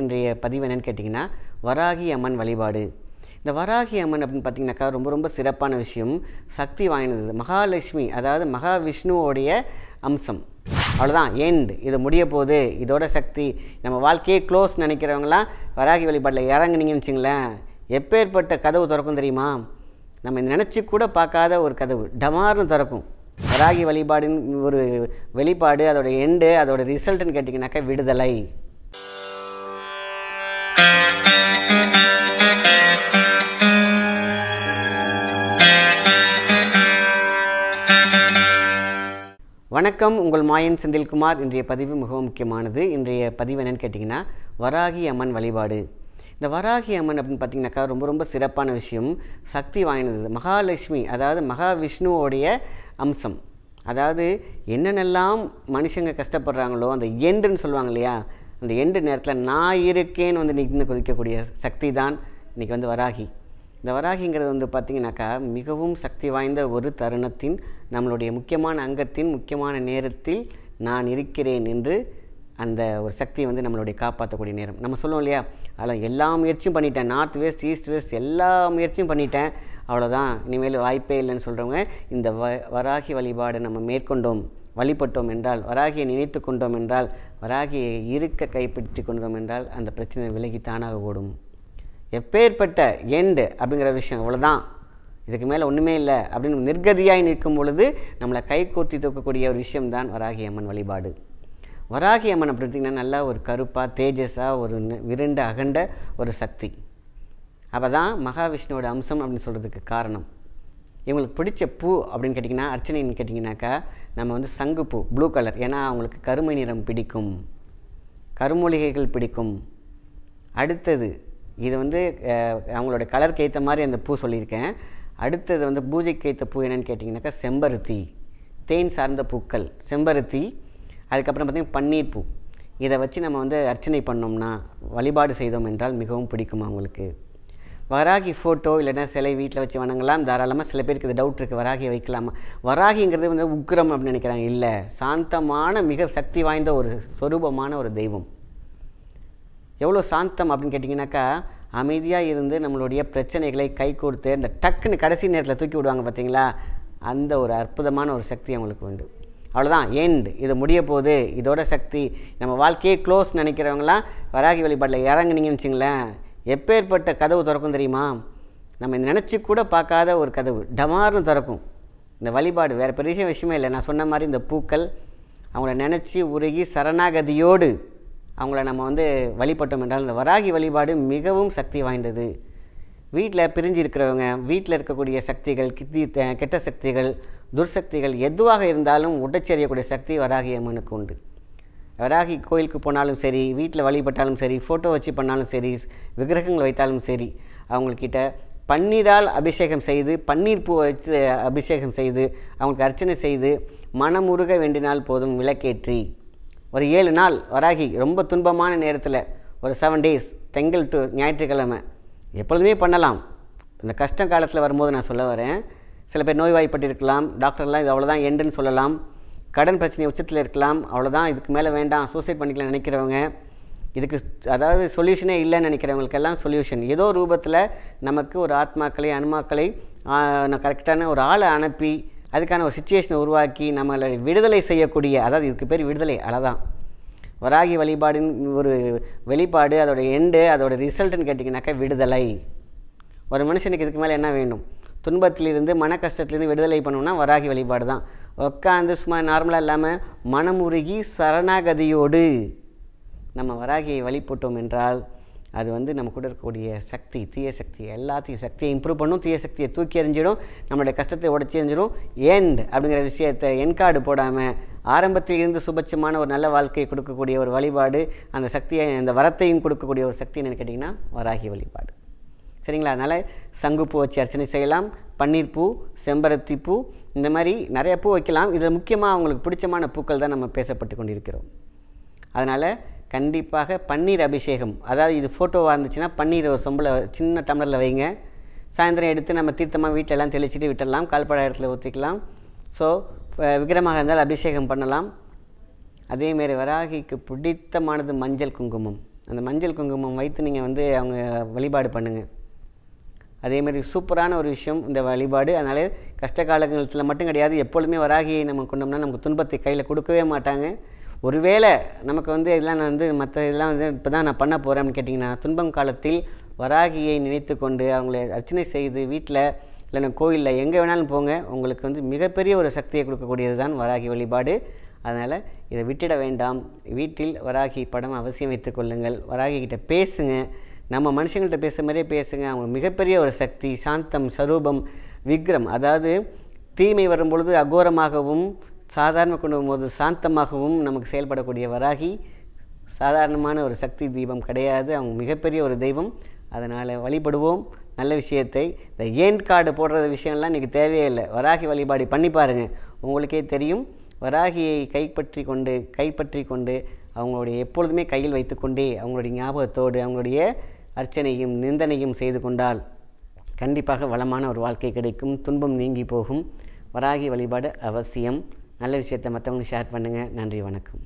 இன்றைய பதிவு என்னென்னு கேட்டிங்கன்னா வராகி அம்மன் வழிபாடு இந்த வராகி அம்மன் அப்படின்னு பார்த்தீங்கன்னாக்கா ரொம்ப ரொம்ப சிறப்பான விஷயம் சக்தி வாய்ந்தது மகாலட்சுமி அதாவது மகாவிஷ்ணுவோடைய அம்சம் அவ்வளோதான் எண்ட் இது முடிய போது இதோட சக்தி நம்ம வாழ்க்கையே க்ளோஸ் நினைக்கிறவங்களாம் வராகி வழிபாட்டில் இறங்குனீங்கன்னு வச்சுங்களேன் எப்பேற்பட்ட கதவு திறக்கும் தெரியுமா நம்ம நினச்சி கூட பார்க்காத ஒரு கதவு டமார்னு திறக்கும் வராகி வழிபாடுன்னு ஒரு வெளிப்பாடு அதோடய எண்டு அதோடய ரிசல்ட்டுன்னு கேட்டிங்கனாக்கா விடுதலை வணக்கம் உங்கள் மாயன் செந்தில்குமார் இன்றைய பதிவு மிகவும் முக்கியமானது இன்றைய பதிவு என்னென்னு கேட்டிங்கன்னா வராகி அம்மன் வழிபாடு இந்த வராகி அம்மன் அப்படின்னு பார்த்தீங்கன்னாக்கா ரொம்ப ரொம்ப சிறப்பான விஷயம் சக்தி வாய்ந்தது மகாலட்சுமி அதாவது மகாவிஷ்ணுவோடைய அம்சம் அதாவது என்னென்னலாம் மனுஷங்க கஷ்டப்படுறாங்களோ அந்த எண்டுன்னு சொல்லுவாங்க இல்லையா அந்த எண்டு நேரத்தில் நான் இருக்கேன்னு வந்து நின்று குறிக்கக்கூடிய சக்தி தான் இன்றைக்கி வந்து வராகி இந்த வராகிங்கிறது வந்து பார்த்திங்கனாக்கா மிகவும் சக்தி வாய்ந்த ஒரு தருணத்தின் நம்மளுடைய முக்கியமான அங்கத்தின் முக்கியமான நேரத்தில் நான் இருக்கிறேன் என்று அந்த ஒரு சக்தியை வந்து நம்மளுடைய காப்பாற்றக்கூடிய நேரம் நம்ம சொல்லுவோம் இல்லையா அதில் எல்லா முயற்சியும் பண்ணிட்டேன் நார்த் வெஸ்ட் ஈஸ்ட் வெஸ்ட் எல்லா முயற்சியும் பண்ணிட்டேன் அவ்வளோதான் இனிமேல் வாய்ப்பே இல்லைன்னு சொல்கிறவங்க இந்த வ வராகி வழிபாடு நம்ம மேற்கொண்டோம் வழிபட்டோம் என்றால் வராகியை நினைத்து கொண்டோம் என்றால் வராகியை இருக்க கைப்பற்றி கொண்டோம் என்றால் அந்த பிரச்சனை விலகி தானாக ஓடும் எப்பேற்பட்ட எண்டு அப்படிங்கிற விஷயம் அவ்வளோதான் இதுக்கு மேலே ஒன்றுமே இல்லை அப்படின்னு நிர்கதியாய் நிற்கும் பொழுது நம்மளை கை கூத்தி தூக்கக்கூடிய ஒரு விஷயம்தான் வராகி அம்மன் வழிபாடு வராகி அம்மன் அப்படின்னா நல்லா ஒரு கருப்பாக தேஜஸாக ஒரு விருண்ட அகண்ட ஒரு சக்தி அப்போ தான் மகாவிஷ்ணுவோட அம்சம் அப்படின்னு சொல்கிறதுக்கு காரணம் இவங்களுக்கு பிடிச்ச பூ அப்படின்னு கேட்டிங்கன்னா அர்ச்சனைன்னு கேட்டிங்கனாக்கா நம்ம வந்து சங்கு பூ ப்ளூ கலர் ஏன்னா அவங்களுக்கு கருமை நிறம் பிடிக்கும் கருமூலிகைகள் பிடிக்கும் அடுத்தது இது வந்து அவங்களோட கலருக்கு ஏற்ற மாதிரி அந்த பூ சொல்லியிருக்கேன் அடுத்தது வந்து பூஜை கைத்த பூ என்னென்னு கேட்டிங்கனாக்கா செம்பருத்தி தேன் சார்ந்த பூக்கள் செம்பருத்தி அதுக்கப்புறம் பார்த்திங்கன்னா பன்னீர் பூ இதை வச்சு நம்ம வந்து அர்ச்சனை பண்ணோம்னா வழிபாடு செய்தோம் என்றால் மிகவும் பிடிக்கும் அவங்களுக்கு வராகி ஃபோட்டோ இல்லைனா சிலை வீட்டில் வச்சு வணங்கலாம் தாராளமாக சில பேருக்கு இது டவுட் இருக்குது வராகி வைக்கலாமா வராகிங்கிறது வந்து உக்ரம் அப்படின்னு நினைக்கிறாங்க இல்லை சாந்தமான மிக சக்தி வாய்ந்த ஒரு சொரூபமான ஒரு தெய்வம் எவ்வளோ சாந்தம் அப்படின்னு கேட்டிங்கனாக்கா அமைதியாக இருந்து நம்மளுடைய பிரச்சனைகளை கை கொடுத்து இந்த டக்குன்னு கடைசி நேரத்தில் தூக்கி விடுவாங்க பார்த்தீங்களா அந்த ஒரு அற்புதமான ஒரு சக்தி அவங்களுக்கு உண்டு அவ்வளோதான் எண்டு இது முடிய போகுது இதோட சக்தி நம்ம வாழ்க்கையே க்ளோஸ் நினைக்கிறவங்களாம் வராகி வழிபாட்டில் இறங்குனீங்கன்னு வச்சுங்களேன் எப்பேற்பட்ட கதவு திறக்கும் தெரியுமா நம்ம நினச்சி கூட பார்க்காத ஒரு கதவு டமார்னு திறக்கும் இந்த வழிபாடு வேறு பெரிய விஷயமே இல்லை நான் சொன்ன மாதிரி இந்த பூக்கள் அவங்கள நினச்சி உருகி சரணாகதியோடு அவங்கள நம்ம வந்து வழிபட்டோம் என்றால் இந்த வராகி வழிபாடு மிகவும் சக்தி வாய்ந்தது வீட்டில் பிரிஞ்சு இருக்கிறவங்க வீட்டில் இருக்கக்கூடிய சக்திகள் கித்தி கெட்ட சக்திகள் துர்சக்திகள் எதுவாக இருந்தாலும் உடச்செறியக்கூடிய சக்தி வராகி அம்மனுக்கு உண்டு வராகி கோயிலுக்கு போனாலும் சரி வீட்டில் வழிபட்டாலும் சரி ஃபோட்டோ வச்சு பண்ணாலும் சரி விக்கிரகங்கள் வைத்தாலும் சரி அவங்கக்கிட்ட பன்னீரால் அபிஷேகம் செய்து பன்னீர் பூ வச்சு அபிஷேகம் செய்து அவங்களுக்கு அர்ச்சனை செய்து மனமுருக வேண்டினால் போதும் விளக்கேற்றி ஒரு ஏழு நாள் வராகி ரொம்ப துன்பமான நேரத்தில் ஒரு செவன் டேஸ் தெங்கல் டு ஞாயிற்றுக்கிழமை எப்பொழுதுமே பண்ணலாம் இந்த கஷ்ட காலத்தில் வரும்போது நான் சொல்ல வரேன் சில பேர் நோய்வாய்ப்பட்டிருக்கலாம் டாக்டர்லாம் இது அவ்வளோதான் எண்டுன்னு சொல்லலாம் கடன் பிரச்சனை உச்சத்தில் இருக்கலாம் அவ்வளோதான் இதுக்கு மேலே வேண்டாம் சூசைட் பண்ணிக்கலாம் நினைக்கிறவங்க இதுக்கு அதாவது சொல்யூஷனே இல்லைன்னு நினைக்கிறவங்களுக்கெல்லாம் சொல்யூஷன் ஏதோ ரூபத்தில் நமக்கு ஒரு ஆத்மாக்களை அனுமாக்களை கரெக்டான ஒரு ஆளை அனுப்பி அதுக்கான ஒரு சுச்சுவேஷனை உருவாக்கி நம்மளை விடுதலை செய்யக்கூடிய அதாவது இதுக்கு பேர் விடுதலை அழதான் வராகி வழிபாடுன்னு ஒரு வெளிப்பாடு அதோடய எண்டு அதோடய ரிசல்ட்டுன்னு கேட்டிங்கன்னாக்கா விடுதலை ஒரு மனுஷனுக்கு இதுக்கு மேலே என்ன வேண்டும் துன்பத்திலிருந்து மன கஷ்டத்துலேருந்து விடுதலை பண்ணணும்னா வராகி வழிபாடு தான் உட்காந்து சும்மா நார்மலாக இல்லாமல் மனமுருகி சரணாகதியோடு நம்ம வராகியை வழிபட்டோம் என்றால் அது வந்து நம்ம கூட இருக்கக்கூடிய சக்தி தீய சக்தி எல்லாத்தையும் சக்தியை இம்ப்ரூவ் பண்ணும் தீய சக்தியை தூக்கி எறிஞ்சிடும் நம்மளுடைய கஷ்டத்தை உடச்சி எறிஞ்சிடும் எண்ட் அப்படிங்கிற விஷயத்தை என் போடாமல் ஆரம்பத்தில் இருந்து சுபட்சமான ஒரு நல்ல வாழ்க்கையை கொடுக்கக்கூடிய ஒரு வழிபாடு அந்த சக்தியை அந்த வரத்தையும் கொடுக்கக்கூடிய ஒரு சக்தி என்னென்னு கேட்டிங்கன்னா வராகி வழிபாடு சரிங்களா அதனால் சங்குப்பூ வச்சு அர்ச்சனை செய்யலாம் பன்னீர் பூ செம்பருத்தி பூ இந்த மாதிரி நிறைய பூ வைக்கலாம் இதில் முக்கியமாக அவங்களுக்கு பிடிச்சமான பூக்கள் தான் நம்ம பேசப்பட்டு கொண்டிருக்கிறோம் அதனால் கண்டிப்பாக பன்னீர் அபிஷேகம் அதாவது இது ஃபோட்டோவாக இருந்துச்சுன்னா பன்னீர் ஒரு சொம்பில் சின்ன டம்ளரில் வைங்க சாயந்தரம் எடுத்து நம்ம தீர்த்தமாக வீட்டெல்லாம் தெளிச்சுட்டு விட்டுடலாம் கால்பாடா இடத்துல ஊற்றிக்கலாம் ஸோ விக்கிரமாக இருந்தால் அபிஷேகம் பண்ணலாம் அதேமாரி வராகிக்கு பிடித்தமானது மஞ்சள் குங்குமம் அந்த மஞ்சள் குங்குமம் வைத்து நீங்கள் வந்து அவங்க வழிபாடு பண்ணுங்கள் அதேமாரி சூப்பரான ஒரு விஷயம் இந்த வழிபாடு அதனால் கஷ்ட காலங்களில் மட்டும் கிடையாது எப்பொழுதுமே வராகியை நம்ம கொண்டோம்னா நமக்கு துன்பத்தை கையில் கொடுக்கவே மாட்டாங்க ஒருவேளை நமக்கு வந்து இதெல்லாம் நான் வந்து மற்ற இதெல்லாம் வந்து இப்போ தான் நான் பண்ண போகிறேன் கேட்டிங்கன்னா துன்பம் காலத்தில் வராகியை நினைத்து கொண்டு அவங்கள அர்ச்சனை செய்து வீட்டில் இல்லைன்னா கோயிலில் எங்கே வேணாலும் போங்க உங்களுக்கு வந்து மிகப்பெரிய ஒரு சக்தியை கொடுக்கக்கூடியது தான் வராகி வழிபாடு அதனால் இதை விட்டுட வேண்டாம் வீட்டில் வராகி படம் அவசியம் வைத்து கொள்ளுங்கள் வராகிக்கிட்ட பேசுங்க நம்ம மனுஷங்கள்கிட்ட பேசுகிற மாதிரியே பேசுங்க அவங்க மிகப்பெரிய ஒரு சக்தி சாந்தம் சரூபம் விக்ரம் அதாவது தீமை வரும் பொழுது அகோரமாகவும் சாதாரண கொண்டு போது சாந்தமாகவும் நமக்கு செயல்படக்கூடிய வராகி சாதாரணமான ஒரு சக்தி தீபம் கிடையாது அவங்க மிகப்பெரிய ஒரு தெய்வம் அதனால் வழிபடுவோம் நல்ல விஷயத்தை இந்த ஏன் கார்டு போடுற விஷயம்லாம் இன்றைக்கி தேவையே இல்லை வராகி வழிபாடு பண்ணி பாருங்கள் உங்களுக்கே தெரியும் வராகியை கைப்பற்றி கொண்டு கைப்பற்றி கொண்டு அவங்களுடைய எப்பொழுதுமே கையில் வைத்துக்கொண்டே அவங்களுடைய ஞாபகத்தோடு அவங்களுடைய அர்ச்சனையும் நிந்தனையும் செய்து கொண்டால் கண்டிப்பாக வளமான ஒரு வாழ்க்கை கிடைக்கும் துன்பம் நீங்கி போகும் வராகி வழிபாடு அவசியம் நல்ல விஷயத்தை மற்றவங்களுக்கு ஷேர் பண்ணுங்கள் நன்றி வணக்கம்